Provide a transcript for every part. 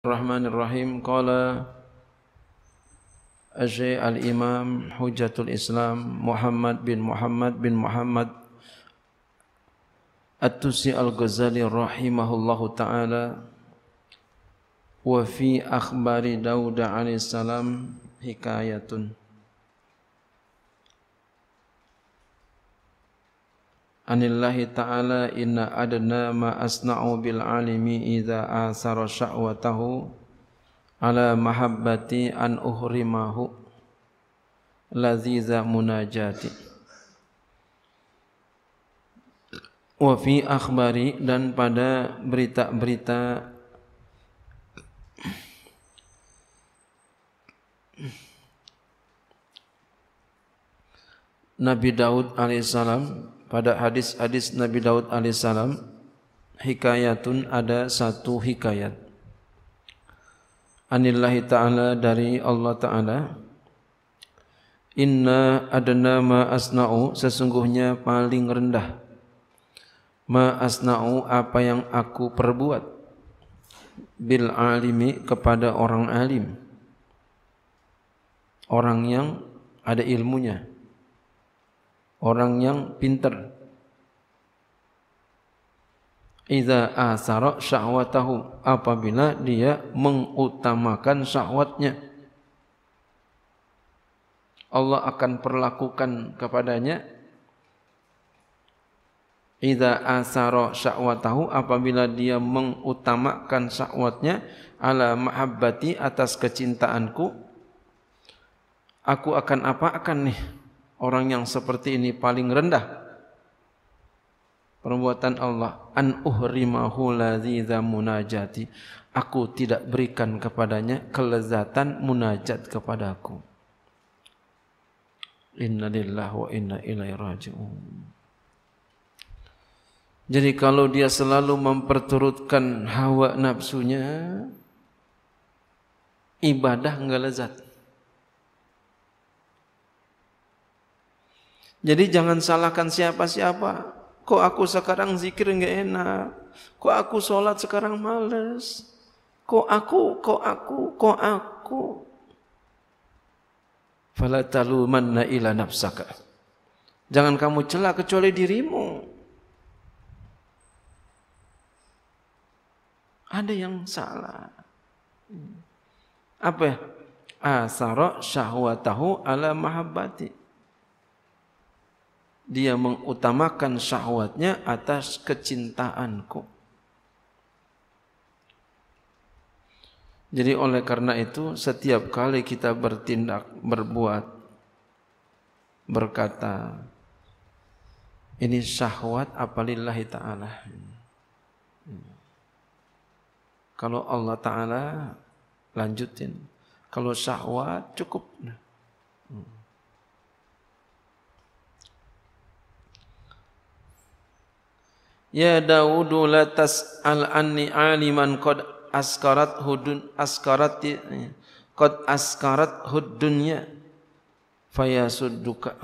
الرحمن الرحيم قال الشيخ الإمام حجة الإسلام محمد بن محمد بن محمد التوسي الغزالي رحمه الله تعالى وفي أخبار داود عليه السلام حكاية anillahi ta'ala inna adna ma asna'u bil alimi idza asara sya'watahu ala mahabbati an uhrimahu laziza munajati wa fi akhbari dan pada berita-berita Nabi Daud alaihissalam salam pada hadis-hadis Nabi Daud alaihissalam hikayatun ada satu hikayat anillahi ta'ala dari Allah ta'ala inna adana ma asna'u sesungguhnya paling rendah ma asna'u apa yang aku perbuat bil alimi kepada orang alim orang yang ada ilmunya orang yang pintar. Iza asara syahwatahu apabila dia mengutamakan syahwatnya. Allah akan perlakukan kepadanya Idza asara syahwatahu apabila dia mengutamakan syahwatnya ala mahabbati atas kecintaanku aku akan apa akan nih orang yang seperti ini paling rendah perbuatan Allah an uhrimahu ladzidza munajati aku tidak berikan kepadanya kelezatan munajat kepadaku inna lillahi wa inna ilaihi raji'un jadi kalau dia selalu memperturutkan hawa nafsunya ibadah enggak lezat Jadi jangan salahkan siapa-siapa. Kok aku sekarang zikir enggak enak? Kok aku sholat sekarang malas. Kok aku, kok aku, kok aku? Fala talumanna ila nafsaka. Jangan kamu celak kecuali dirimu. Ada yang salah. Apa ya? Asara syahwatahu ala mahabbati. dia mengutamakan syahwatnya atas kecintaanku. Jadi oleh karena itu setiap kali kita bertindak, berbuat, berkata, ini syahwat apalillahi ta'ala. Kalau Allah Ta'ala lanjutin. Kalau syahwat cukup. Nah. Ya Daudu la al anni aliman kod askarat hudun askarat kod askarat hudunya fayasudduka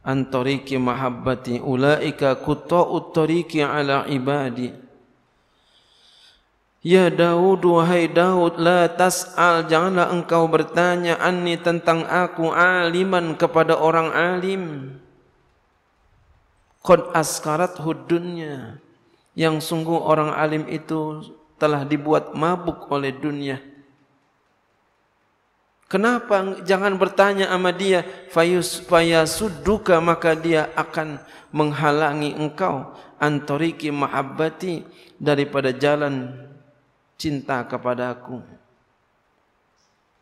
an tariqi mahabbati ulaika kutu utariqi ala ibadi Ya Daud, wahai Daud, la tas'al, janganlah engkau bertanya anni tentang aku aliman kepada orang alim. Qad askarat hudunya Yang sungguh orang alim itu telah dibuat mabuk oleh dunia. Kenapa jangan bertanya sama dia fayus fayasuduka maka dia akan menghalangi engkau antariki ma'abati daripada jalan cinta kepada aku.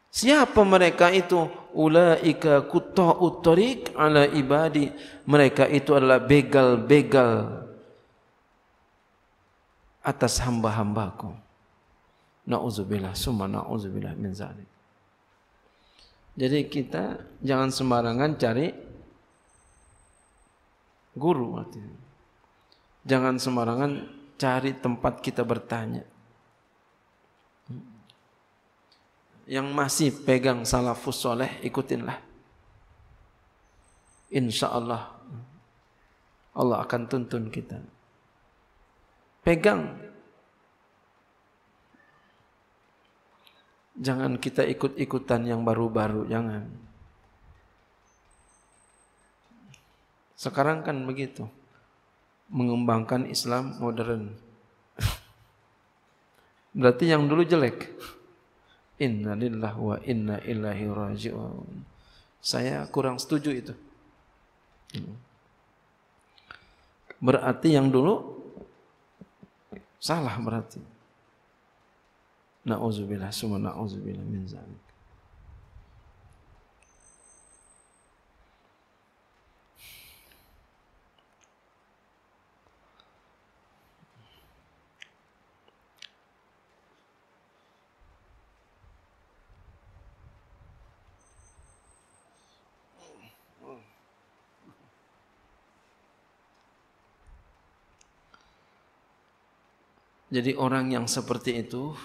Siapa mereka itu? ulaika kutta'u tariq ala ibadi mereka itu adalah begal-begal atas hamba-hambaku na'udzubillah summa na'udzubillah min zalik jadi kita jangan sembarangan cari guru artinya. jangan sembarangan cari tempat kita bertanya yang masih pegang salafus soleh, ikutinlah. Insya Allah, Allah akan tuntun kita. Pegang. Jangan kita ikut-ikutan yang baru-baru, jangan. Sekarang kan begitu. Mengembangkan Islam modern. Berarti yang dulu jelek. Inna lillahi wa inna ilaihi raji'un. Saya kurang setuju itu. Hmm. Berarti yang dulu salah berarti. Nauzubillah, semua nauzubillah min zalik. Jadi orang yang seperti itu,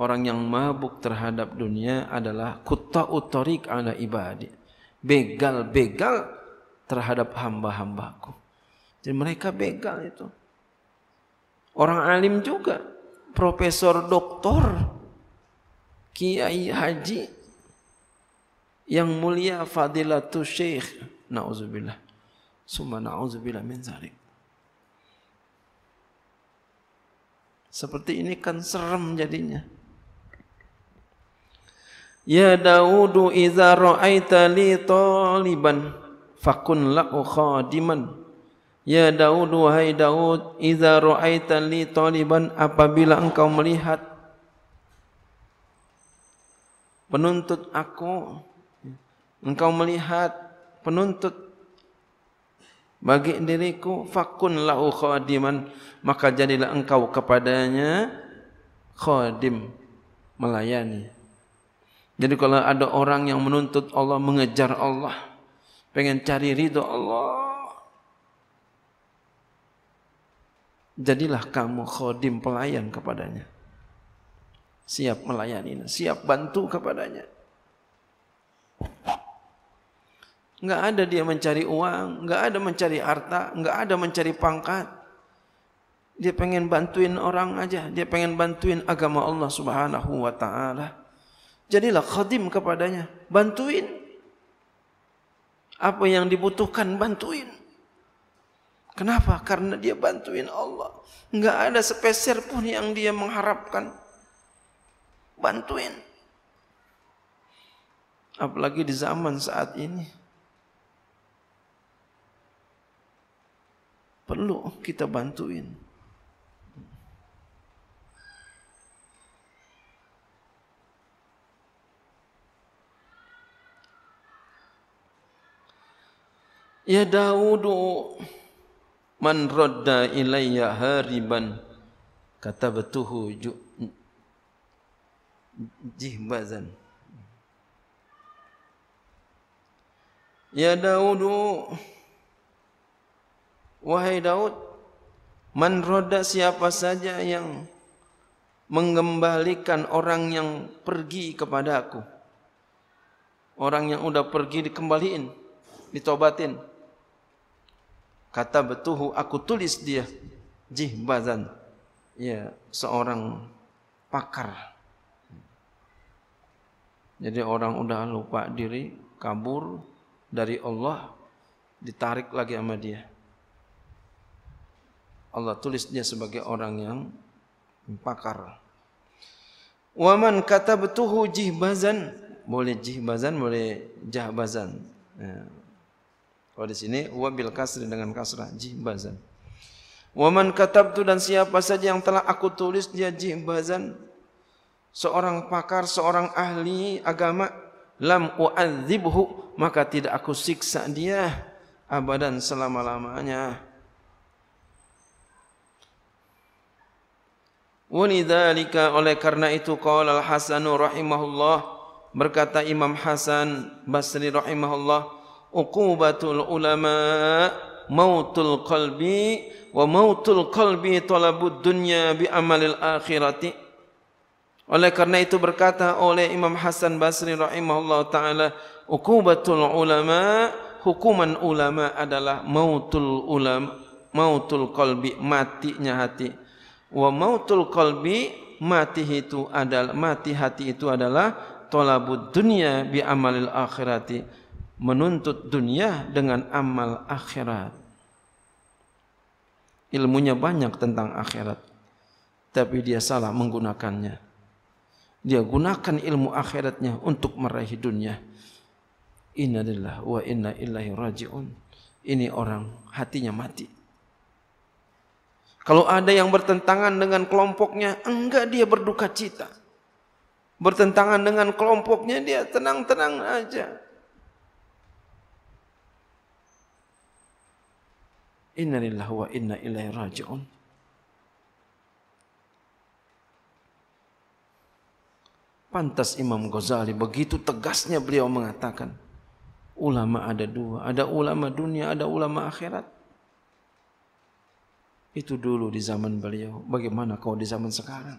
orang yang mabuk terhadap dunia adalah kutta utorik ala ibadi. Begal-begal terhadap hamba-hambaku. Jadi mereka begal itu. Orang alim juga. Profesor, doktor, kiai, haji. Yang mulia fadilatul syekh. nauzubillah summa nauzubillah min zalik. Seperti ini kan serem jadinya. Ya Dawudu Iza ra'aita li taliban fakun lahu khadiman. Ya Dawudu wahai Dawud Iza ra'aita li taliban apabila engkau melihat penuntut aku engkau melihat penuntut bagi diriku fakun lahu khadiman maka jadilah engkau kepadanya khadim melayani jadi kalau ada orang yang menuntut Allah mengejar Allah pengen cari ridho Allah jadilah kamu khodim pelayan kepadanya siap melayani siap bantu kepadanya Nggak ada dia mencari uang, nggak ada mencari harta, nggak ada mencari pangkat. Dia pengen bantuin orang aja, dia pengen bantuin agama Allah Subhanahu wa taala. Jadilah khadim kepadanya, bantuin. Apa yang dibutuhkan bantuin. Kenapa? Karena dia bantuin Allah. Nggak ada sepeser pun yang dia mengharapkan. Bantuin. Apalagi di zaman saat ini perlu kita bantuin. Ya Dawudu, man radda ilayya hariban kata betuhu jihbazan. Ya Dawudu. Wahai Daud, man roda siapa saja yang mengembalikan orang yang pergi kepada aku. Orang yang sudah pergi dikembaliin, ditobatin. Kata betuhu aku tulis dia jihbazan. Ya, seorang pakar. Jadi orang sudah lupa diri, kabur dari Allah, ditarik lagi sama dia. Allah tulis dia sebagai orang yang pakar. Waman kata betuhu Bazan boleh Bazan boleh jah Bazan ya. Kalau di sini wabil kasri dengan kasrah Bazan. Waman kata tu dan siapa saja yang telah aku tulis dia Bazan seorang pakar seorang ahli agama lam uadzibhu maka tidak aku siksa dia abadan selama-lamanya. Wunidhalika oleh karena itu Qawal al-Hasanu rahimahullah Berkata Imam Hasan Basri rahimahullah Uqubatul ulama Mautul qalbi Wa mautul qalbi Talabud dunya bi amalil akhirati Oleh karena itu berkata oleh Imam Hasan Basri rahimahullah ta'ala Uqubatul ulama Hukuman ulama adalah Mautul ulama Mautul qalbi Matinya hati wa mautul qalbi mati itu adalah mati hati itu adalah tolabud dunia bi amalil akhirati menuntut dunia dengan amal akhirat ilmunya banyak tentang akhirat tapi dia salah menggunakannya dia gunakan ilmu akhiratnya untuk meraih dunia inna wa inna ilaihi rajiun ini orang hatinya mati kalau ada yang bertentangan dengan kelompoknya, enggak dia berduka cita. Bertentangan dengan kelompoknya, dia tenang-tenang aja. Inna lillahi wa inna ilaihi raji'un. Pantas Imam Ghazali begitu tegasnya beliau mengatakan, ulama ada dua, ada ulama dunia, ada ulama akhirat. Itu dulu di zaman beliau. Bagaimana kau di zaman sekarang?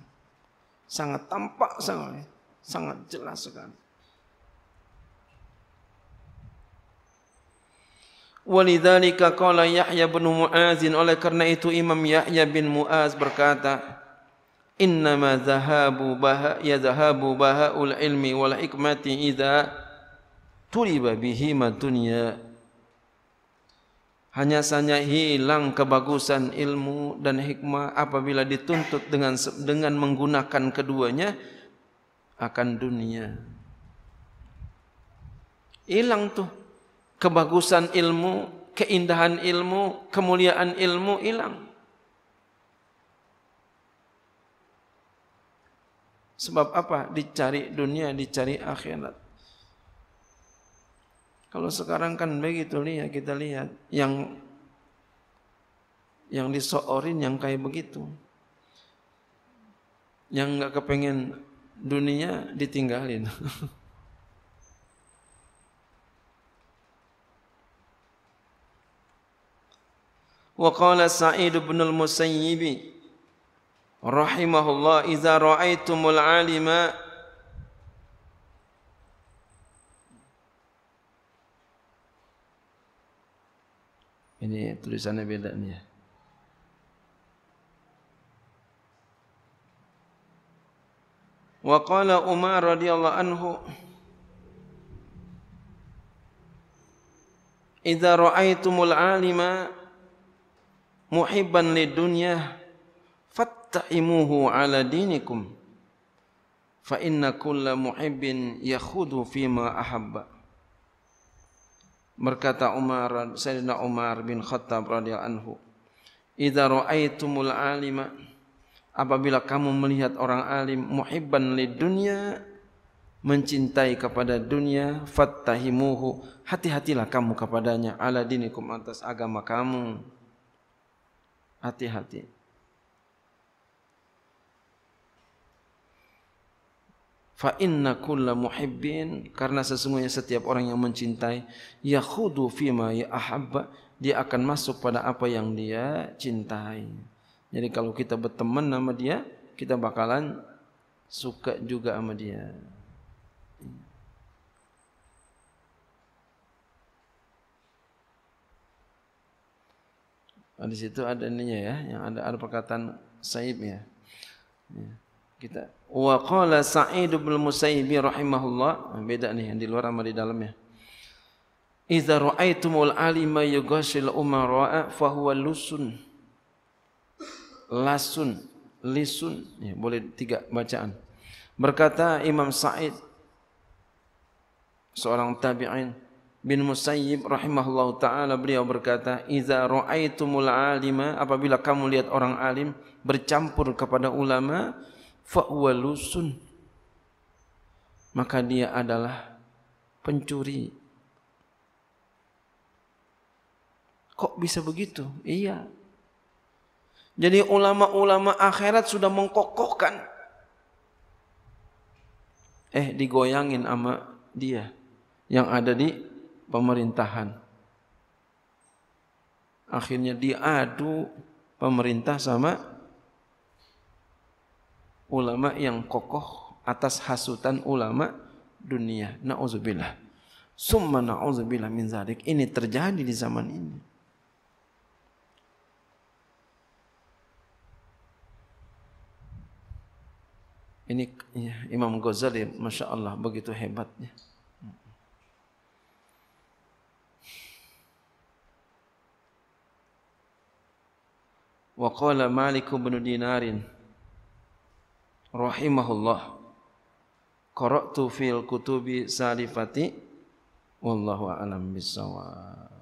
Sangat tampak sekali. Sangat jelas sekali. Walidhalika kala Yahya bin Mu'azin. Oleh karena itu Imam Yahya bin Mu'az berkata. Innama zahabu baha, ya zahabu ul ilmi wal ikmati idha turiba bihima dunia. Dunia hanya saja hilang kebagusan ilmu dan hikmah apabila dituntut dengan dengan menggunakan keduanya akan dunia hilang tuh kebagusan ilmu keindahan ilmu kemuliaan ilmu hilang sebab apa dicari dunia dicari akhirat Kalau sekarang kan begitu lihat kita lihat yang yang disoorin yang kayak begitu. Yang nggak kepengen dunia ditinggalin. Wa qala Sa'id bin al-Musayyib rahimahullah idza ra'aitumul 'alima ini tulisannya beda ni. Wa qala Umar radhiyallahu anhu Idza ra'aitumul 'alima muhibban lidunya fattaimuhu 'ala dinikum fa inna kulla muhibbin yakhudhu fima ahabba berkata Umar Sayyidina Umar bin Khattab radhiyallahu anhu Idza ra'aitumul alima apabila kamu melihat orang alim muhibban lid dunya mencintai kepada dunia fattahimuhu hati-hatilah kamu kepadanya ala dinikum atas agama kamu hati-hati fa inna kulla muhibbin karena sesungguhnya setiap orang yang mencintai ya yakhudu fima ya ahabba dia akan masuk pada apa yang dia cintai jadi kalau kita berteman sama dia kita bakalan suka juga sama dia di situ ada ininya ya, yang ada ada perkataan saib ya. ya kita. Wa qala Sa'id bin Musayyib rahimahullah, ah, beda nih yang di luar sama di dalamnya. Idza ra'aitumul alima yughashil umara'a fa huwa lusun. Lasun, lisun, ya, boleh tiga bacaan. Berkata Imam Sa'id seorang tabi'in bin Musayyib rahimahullah ta'ala beliau berkata Iza ru'aitumul alimah apabila kamu lihat orang alim bercampur kepada ulama' fa'walusun maka dia adalah pencuri kok bisa begitu iya jadi ulama-ulama akhirat sudah mengkokohkan eh digoyangin sama dia yang ada di pemerintahan akhirnya diadu pemerintah sama ulama yang kokoh atas hasutan ulama dunia. Nauzubillah. Summa nauzubillah min zalik. Ini terjadi di zaman ini. Ini ya, Imam Ghazali, masya Allah, begitu hebatnya. Wa qala Malik bin Dinarin rahimahullah qara'tu fil kutubi salifati wallahu a'lam bissawab